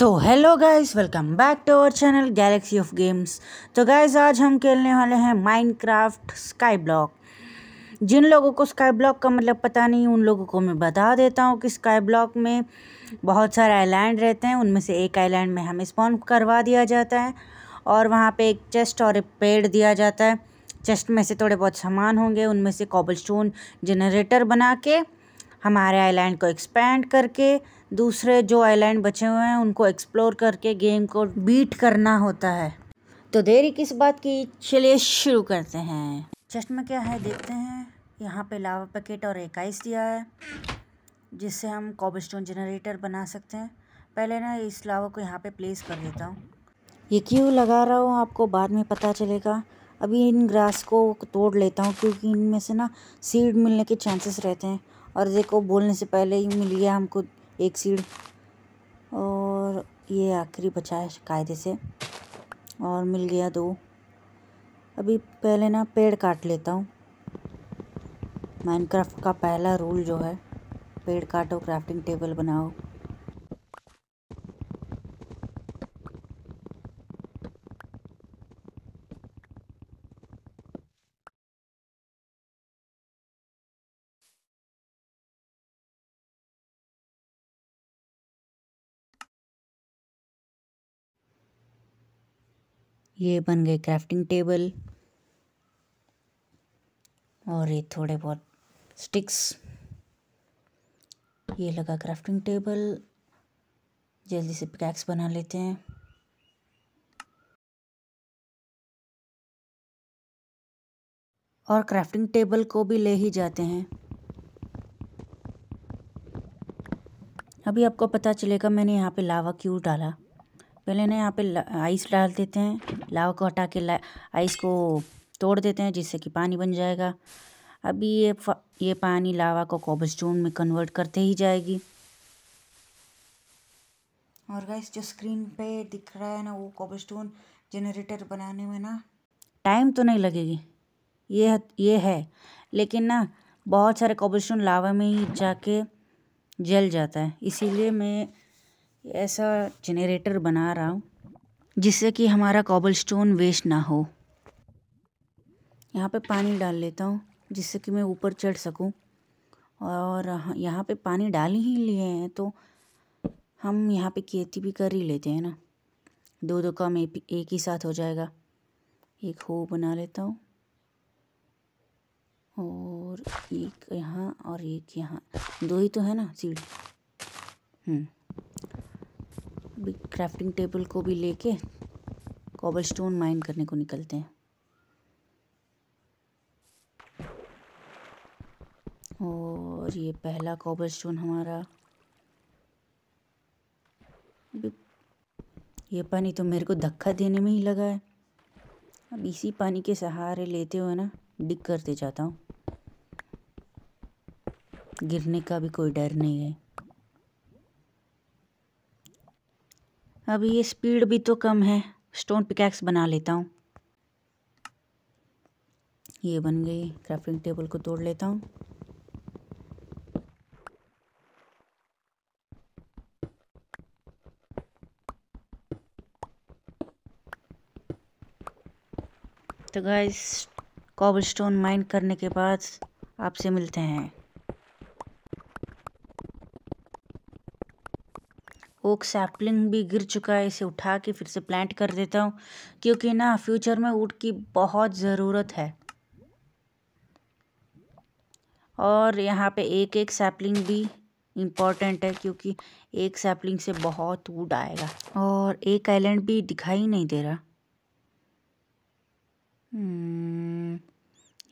तो hello guys welcome back to our channel Galaxy of Games तो guys आज हम खेलने वाले हैं माइनक्राफ्ट स्काई ब्लॉक जिन लोगों को स्काई ब्लॉक का मतलब पता नहीं उन लोगों को मैं बता देता हूँ कि स्काई ब्लॉक में बहुत सारे आइलैंड रहते हैं उनमें से एक आइलैंड में हमें स्पॉन करवा दिया जाता है और वहाँ पर एक चेस्ट और एक पेड़ दिया जाता है चेस्ट में से थोड़े बहुत सामान होंगे उनमें से कॉबल जनरेटर बना के हमारे आईलैंड को एक्सपैंड करके दूसरे जो आइलैंड बचे हुए हैं उनको एक्सप्लोर करके गेम को बीट करना होता है तो देरी किस बात की चलिए शुरू करते हैं चेस्ट में क्या है देखते हैं यहाँ पे लावा पैकेट और आइस दिया है जिससे हम कॉबस्टोन जनरेटर बना सकते हैं पहले ना इस लावा को यहाँ पे प्लेस कर देता हूँ ये क्यों लगा रहा हूँ आपको बाद में पता चलेगा अभी इन ग्रास को तोड़ लेता हूँ क्योंकि इनमें से ना सीड मिलने के चांसेस रहते हैं और देखो बोलने से पहले ही मिल गया हमको एक सीढ़ और ये आखिरी बचा है कायदे से और मिल गया दो अभी पहले ना पेड़ काट लेता हूँ माइनक्राफ्ट का पहला रूल जो है पेड़ काटो क्राफ्टिंग टेबल बनाओ ये बन गए क्राफ्टिंग टेबल और ये थोड़े बहुत स्टिक्स ये लगा क्राफ्टिंग टेबल जल्दी से पिकैक्स बना लेते हैं और क्राफ्टिंग टेबल को भी ले ही जाते हैं अभी आपको पता चलेगा मैंने यहाँ पे लावा क्यों डाला पहले ना यहाँ पे आइस डाल देते हैं लावा को हटा के आइस को तोड़ देते हैं जिससे कि पानी बन जाएगा अभी ये ये पानी लावा को स्टोन में कन्वर्ट करते ही जाएगी और गैस जो स्क्रीन पे दिख रहा है ना वो स्टोन जनरेटर बनाने में ना टाइम तो नहीं लगेगी ये ये है लेकिन ना बहुत सारे स्टोन लावा में ही जाके जल जाता है इसीलिए मैं ऐसा जनरेटर बना रहा हूँ जिससे कि हमारा कॉबल स्टोन वेस्ट ना हो यहाँ पे पानी डाल लेता हूँ जिससे कि मैं ऊपर चढ़ सकूँ और यहाँ पे पानी डाल ही लिए हैं तो हम यहाँ पे खेती भी कर ही लेते हैं ना दो दो काम एक ही साथ हो जाएगा एक हो बना लेता हूँ और एक यहाँ और एक यहाँ दो ही तो है ना सीढ़ी हम्म क्राफ्टिंग टेबल को भी लेके कॉबल स्टोन माइन करने को निकलते हैं और ये पहला कॉबल स्टोन हमारा ये पानी तो मेरे को धक्का देने में ही लगा है अब इसी पानी के सहारे लेते हुए ना डिग करते जाता हूँ गिरने का भी कोई डर नहीं है अभी ये स्पीड भी तो कम है स्टोन पिकैक्स बना लेता हूँ ये बन गई क्राफ्टिंग टेबल को तोड़ लेता हूँ तो गाइस कॉबल स्टोन माइन करने के बाद आपसे मिलते हैं ओक सैपलिंग भी गिर चुका है इसे उठा के फिर से प्लांट कर देता हूँ क्योंकि ना फ्यूचर में वुड की बहुत ज़रूरत है और यहाँ पे एक एक सैपलिंग भी इम्पॉर्टेंट है क्योंकि एक सैपलिंग से बहुत वुड आएगा और एक आइलैंड भी दिखाई नहीं दे रहा हम्म,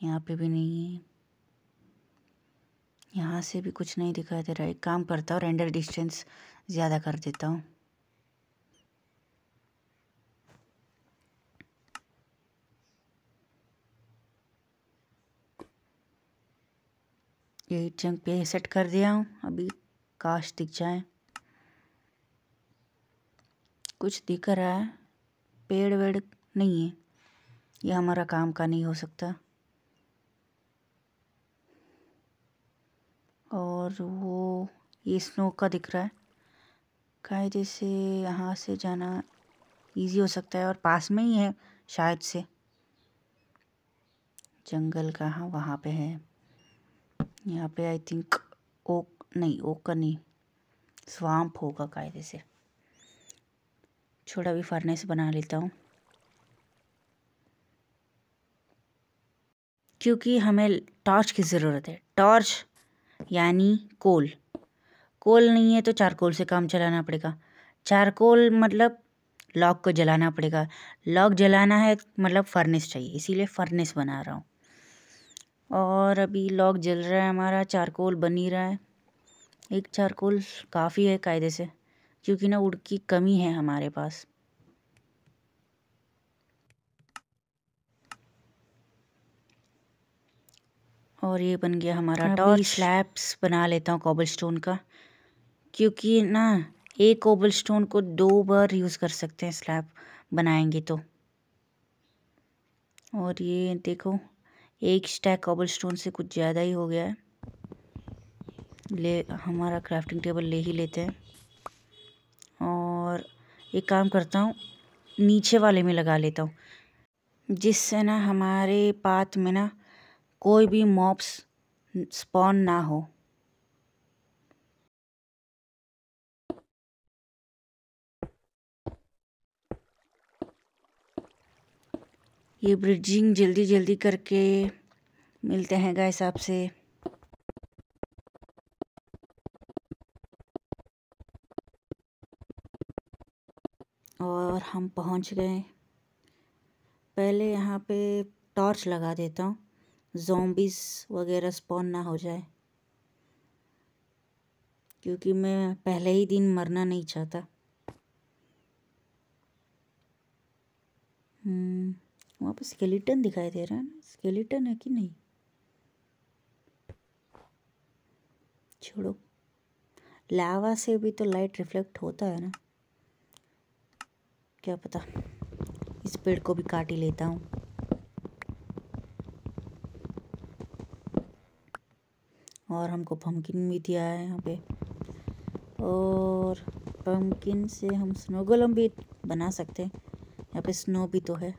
यहाँ पे भी नहीं है यहाँ से भी कुछ नहीं दिखाई दे रहा है एक काम करता हूँ रेंडर डिस्टेंस ज़्यादा कर देता हूँ ये चंक पे सेट कर दिया हूँ अभी काश दिख जाए कुछ दिख रहा है पेड़ वेड़ नहीं है ये हमारा काम का नहीं हो सकता और वो ये स्नो का दिख रहा है कायदे से यहाँ से जाना इजी हो सकता है और पास में ही है शायद से जंगल का हाँ वहाँ पे है यहाँ पे आई थिंक ओक नहीं ओक का नहीं स्वाम्प होगा कायदे से छोटा भी फर्नेस बना लेता हूँ क्योंकि हमें टॉर्च की ज़रूरत है टॉर्च यानी कोल कोल नहीं है तो चारकोल से काम चलाना पड़ेगा चारकोल मतलब लॉक को जलाना पड़ेगा लॉक जलाना है मतलब फर्नेस चाहिए इसीलिए फर्नेस बना रहा हूँ और अभी लॉक जल रहा है हमारा चारकोल बन ही रहा है एक चारकोल काफ़ी है कायदे से क्योंकि ना उड़ की कमी है हमारे पास और ये बन गया हमारा टॉर्च स्लैब्स बना लेता हूँ कॉबल स्टोन का क्योंकि ना एक कोबल स्टोन को दो बार यूज़ कर सकते हैं स्लैब बनाएंगे तो और ये देखो एक स्टैक कोबल स्टोन से कुछ ज़्यादा ही हो गया है ले हमारा क्राफ्टिंग टेबल ले ही लेते हैं और एक काम करता हूँ नीचे वाले में लगा लेता हूँ जिससे ना हमारे पाथ में ना कोई भी मॉब्स स्पॉन ना हो ये ब्रिजिंग जल्दी जल्दी करके मिलते हैं गाइस आपसे और हम पहुंच गए पहले यहाँ पे टॉर्च लगा देता हूँ जोम्बिस वगैरह स्पॉन ना हो जाए क्योंकि मैं पहले ही दिन मरना नहीं चाहता वहाँ पर स्केलेटन दिखाई दे रहा है ना स्केलेटन है कि नहीं छोड़ो लावा से भी तो लाइट रिफ्लेक्ट होता है ना क्या पता इस पेड़ को भी काट ही लेता हूँ और हमको पम्पकिन भी दिया है यहाँ पे और पम्पकिन से हम स्नो गोलम भी बना सकते हैं यहाँ पे स्नो भी तो है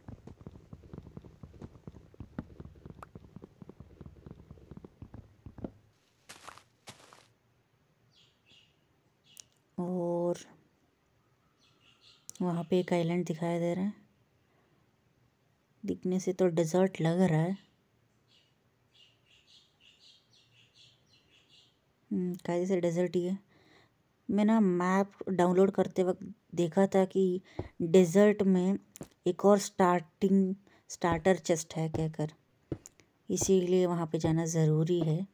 वहाँ पे एक आइलैंड दिखाई दे रहा है दिखने से तो डिज़र्ट लग रहा है कायदे से डेजर्ट ही है मैं ना मैप डाउनलोड करते वक्त देखा था कि डेजर्ट में एक और स्टार्टिंग स्टार्टर चेस्ट है कहकर इसीलिए वहाँ पे जाना ज़रूरी है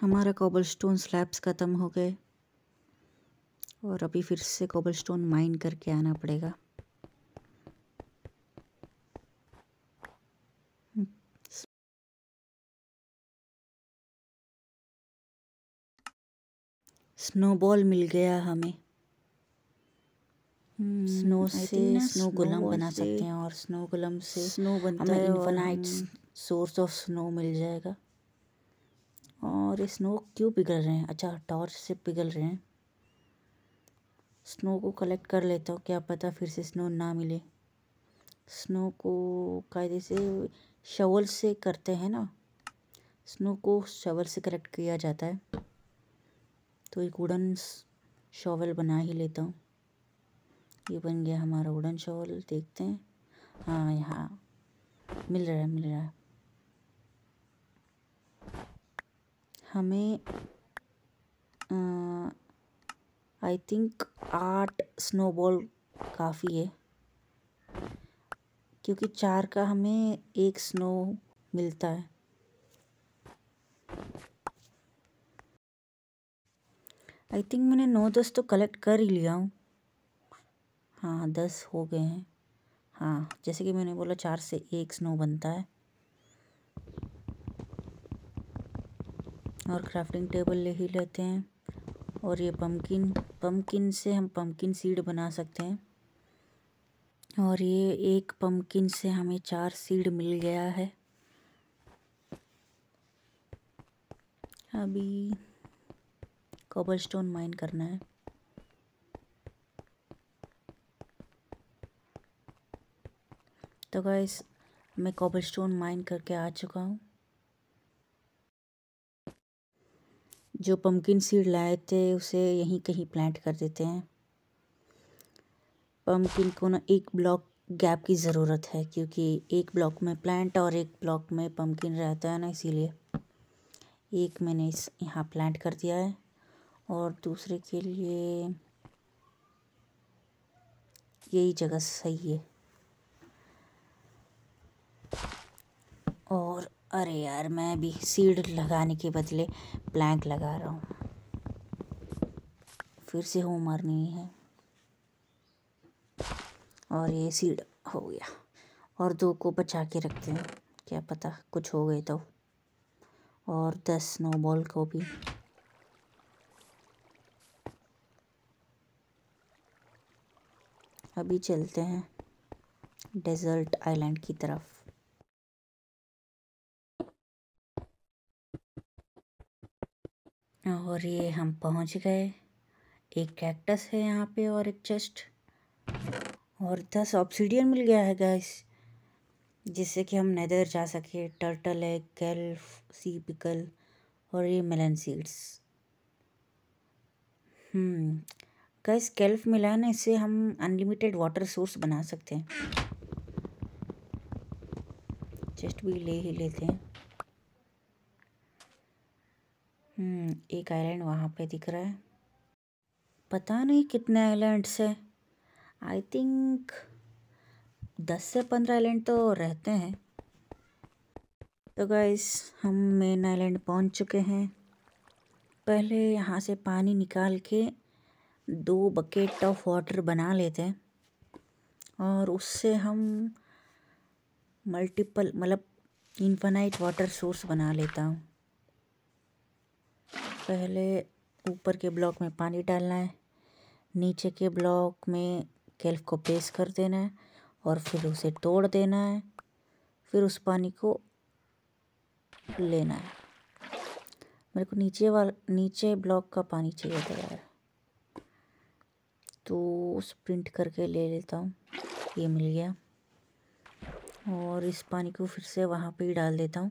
हमारा कोबल स्टोन स्लैब्स ख़त्म हो गए और अभी फिर से कोबल स्टोन माइन करके आना पड़ेगा स्नोबॉल मिल गया हमें स्नो hmm, से स्नो गुलम बना सकते हैं और स्नो गुलम से स्नो बनता है इन्फिनाइट सोर्स ऑफ स्नो मिल जाएगा और स्नो क्यों पिघल रहे हैं अच्छा टॉर्च से पिघल रहे हैं स्नो को कलेक्ट कर लेता हूँ क्या पता फिर से स्नो ना मिले स्नो को कायदे से शवल से करते हैं ना स्नो को शवल से कलेक्ट किया जाता है तो एक वुडन शॉवल बना ही लेता हूँ ये बन गया हमारा वुडन शॉवल देखते हैं हाँ यहाँ मिल रहा है मिल रहा है हमें आई थिंक आठ स्नोबॉल काफ़ी है क्योंकि चार का हमें एक स्नो मिलता है आई थिंक मैंने नौ दस तो कलेक्ट कर ही लिया हूँ हाँ दस हो गए हैं हाँ जैसे कि मैंने बोला चार से एक स्नो बनता है और क्राफ्टिंग टेबल ले ही लेते हैं और ये पम्पकिन पम्पकिन से हम पम्पकिन सीड बना सकते हैं और ये एक पम्पकिन से हमें चार सीड मिल गया है अभी कोबल स्टोन माइन करना है तो गाइस मैं कोबल स्टोन माइन करके आ चुका हूँ जो पम्पकिन सीड लाए थे उसे यहीं कहीं प्लांट कर देते हैं पम्पकिन को ना एक ब्लॉक गैप की ज़रूरत है क्योंकि एक ब्लॉक में प्लांट और एक ब्लॉक में पम्पकिन रहता है ना इसीलिए एक मैंने इस यहाँ प्लांट कर दिया है और दूसरे के लिए यही जगह सही है और अरे यार मैं अभी सीड लगाने के बदले प्लैंक लगा रहा हूँ फिर से हो मरनी है और ये सीड हो गया और दो को बचा के रखते हैं क्या पता कुछ हो गए तो और दस स्नोबॉल को भी अभी चलते हैं डेजर्ट आइलैंड की तरफ और ये हम पहुंच गए एक कैक्टस है यहाँ पे और एक चेस्ट और दस ऑप्सीडियन मिल गया है गैस जिससे कि हम नदर जा सके टर्टल है कैल सी पिकल और ये मेलन सीड्स गैस कैल्फ मिला ना इससे हम अनलिमिटेड वाटर सोर्स बना सकते हैं चेस्ट भी ले ही लेते हैं हम्म, एक आइलैंड वहाँ पे दिख रहा है पता नहीं कितने आइलैंड्स है आई थिंक दस से पंद्रह आइलैंड तो रहते हैं तो गाइस हम मेन आइलैंड पहुँच चुके हैं पहले यहाँ से पानी निकाल के दो बकेट ऑफ वाटर बना लेते हैं और उससे हम मल्टीपल मतलब इन्फानाइट वाटर सोर्स बना लेता हूँ पहले ऊपर के ब्लॉक में पानी डालना है नीचे के ब्लॉक में केल्फ को पेस कर देना है और फिर उसे तोड़ देना है फिर उस पानी को लेना है मेरे को नीचे वाला नीचे ब्लॉक का पानी चाहिए था यार तो उस प्रिंट करके ले लेता हूँ ये मिल गया और इस पानी को फिर से वहाँ पे ही डाल देता हूँ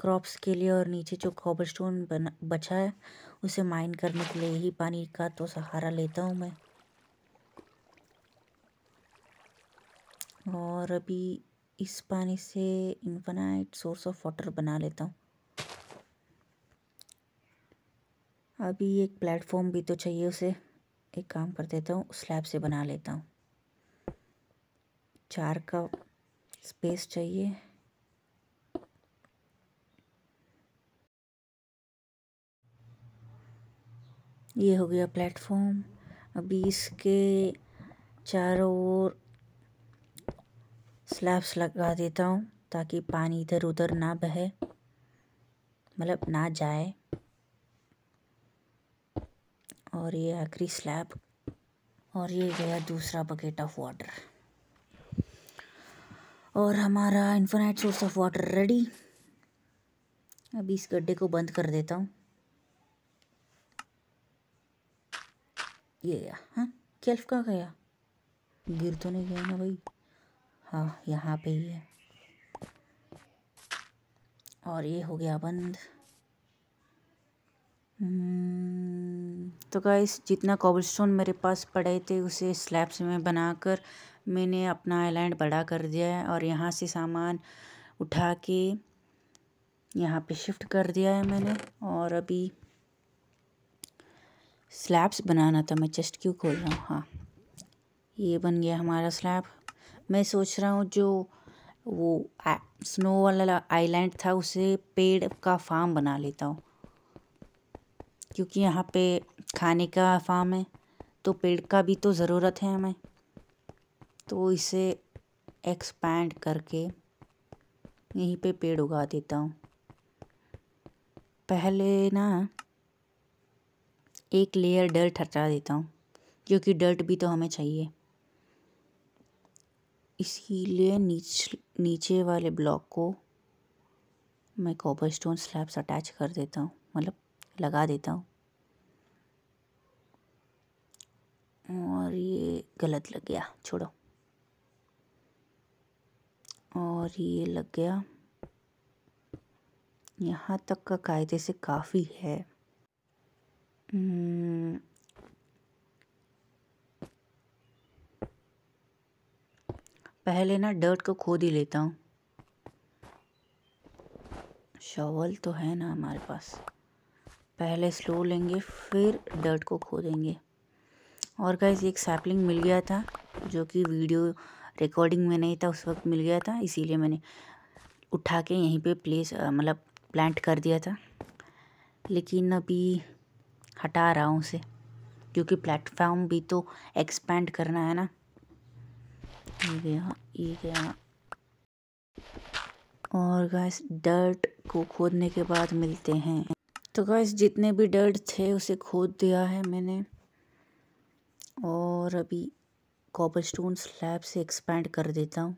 क्रॉप्स के लिए और नीचे जो कॉबर स्टोन बना बचा है उसे माइन करने के लिए ही पानी का तो सहारा लेता हूँ मैं और अभी इस पानी से इन्फिनाइट सोर्स ऑफ वाटर बना लेता हूँ अभी एक प्लेटफॉर्म भी तो चाहिए उसे एक काम कर देता हूँ स्लैब से बना लेता हूँ चार का स्पेस चाहिए ये हो गया प्लेटफॉर्म अभी इसके चारों ओर स्लैब्स लगा देता हूँ ताकि पानी इधर उधर ना बहे मतलब ना जाए और ये आखिरी स्लैब और ये गया दूसरा बकेट ऑफ वाटर और हमारा infinite source of water ready अब इस गड्ढे को बंद कर देता हूँ ये गया हाँ कैल्फ़ कहाँ गया गिर तो नहीं गया ना भाई हाँ यहाँ पे ही है और ये हो गया बंद हम्म, तो गाइस जितना कॉबल मेरे पास पड़े थे उसे स्लैब्स में बनाकर मैंने अपना आइलैंड बड़ा कर दिया है और यहाँ से सामान उठा के यहाँ पे शिफ्ट कर दिया है मैंने और अभी स्लैब्स बनाना था मैं चेस्ट क्यों खोल रहा हूँ हाँ ये बन गया हमारा स्लैब मैं सोच रहा हूँ जो वो स्नो वाला आइलैंड था उसे पेड़ का फार्म बना लेता हूँ क्योंकि यहाँ पे खाने का फार्म है तो पेड़ का भी तो ज़रूरत है हमें तो इसे एक्सपैंड करके यहीं पे पेड़ उगा देता हूँ पहले ना एक लेयर डर्ट हटा देता हूँ क्योंकि डर्ट भी तो हमें चाहिए इसीलिए नीच नीचे वाले ब्लॉक को मैं कॉपर स्टोन स्लैब्स अटैच कर देता हूँ मतलब लगा देता हूँ और ये गलत लग गया छोड़ो और ये लग गया यहाँ तक का कायदे से काफ़ी है हम्म। पहले ना डर्ट को खोद ही लेता हूँ शॉवल तो है ना हमारे पास पहले स्लो लेंगे फिर डर्ट को खोदेंगे और गाइज एक सैपलिंग मिल गया था जो कि वीडियो रिकॉर्डिंग में नहीं था उस वक्त मिल गया था इसीलिए मैंने उठा के यहीं पे प्लेस मतलब प्लांट कर दिया था लेकिन अभी हटा रहा हूँ उसे क्योंकि प्लेटफॉर्म भी तो एक्सपेंड करना है ना ये गया ये गया और गैस डर्ट को खोदने के बाद मिलते हैं तो गैस जितने भी डर्ट थे उसे खोद दिया है मैंने और अभी कॉपर स्टोन स्लैब से एक्सपेंड कर देता हूँ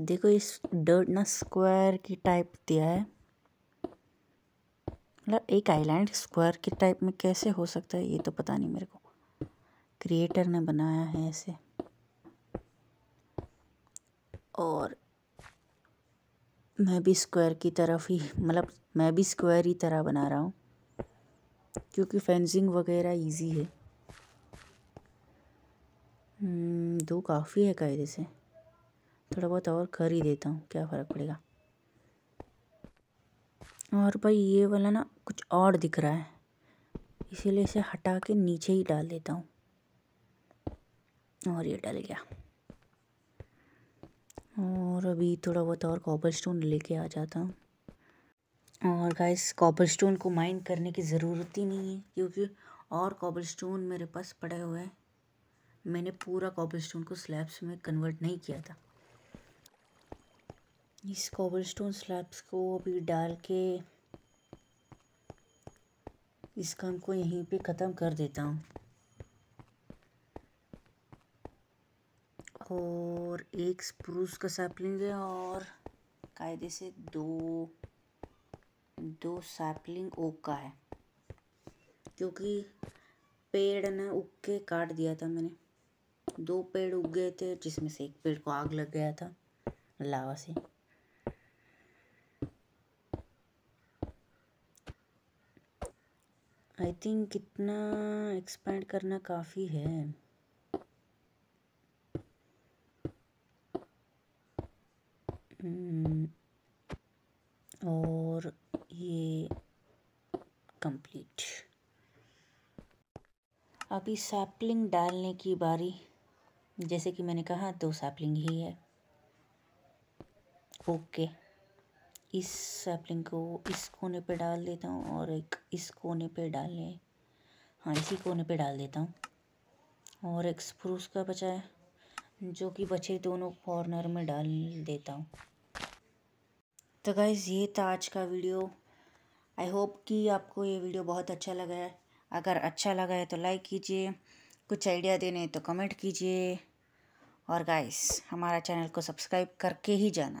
देखो इस डर्ट ना स्क्वायर की टाइप दिया है मतलब एक आइलैंड स्क्वायर की टाइप में कैसे हो सकता है ये तो पता नहीं मेरे को क्रिएटर ने बनाया है ऐसे और मैं भी स्क्वायर की तरफ ही मतलब मैं भी स्क्वायर ही तरह बना रहा हूँ क्योंकि फेंसिंग वगैरह इजी है हम्म, दो काफ़ी है कायदे से थोड़ा बहुत और कर ही देता हूँ क्या फ़र्क पड़ेगा और भाई ये वाला ना कुछ और दिख रहा है इसीलिए इसे हटा के नीचे ही डाल देता हूँ और ये डल गया और अभी थोड़ा बहुत और कॉपर स्टोन लेके आ जाता हूँ और गाइस कॉपर स्टोन को माइन करने की ज़रूरत ही नहीं है क्योंकि और कॉपर स्टोन मेरे पास पड़े हुए हैं मैंने पूरा कॉपर स्टोन को स्लैब्स में कन्वर्ट नहीं किया था इस कोबल स्टोन स्लैब्स को अभी डाल के इस काम को यहीं पे ख़त्म कर देता हूँ और एक स्प्रूस का सैप लेंगे और कायदे से दो दो सैपलिंग ओक का है क्योंकि पेड़ ने उग के काट दिया था मैंने दो पेड़ उग गए थे जिसमें से एक पेड़ को आग लग गया था लावा से आई थिंक कितना एक्सपैंड करना काफ़ी है हम्म, और ये कंप्लीट अभी सैपलिंग डालने की बारी जैसे कि मैंने कहा तो सैपलिंग ही है ओके okay. इस सैपलिंग को इस कोने पे डाल देता हूँ और एक इस कोने पे डालने हाँ इसी कोने पे डाल देता हूँ और एक स्प्रूस का बचा है जो कि बचे दोनों कॉर्नर में डाल देता हूँ तो गाइज़ ये था आज का वीडियो आई होप कि आपको ये वीडियो बहुत अच्छा लगा है अगर अच्छा लगा है तो लाइक कीजिए कुछ आइडिया देने तो कमेंट कीजिए और गाइस हमारा चैनल को सब्सक्राइब करके ही जाना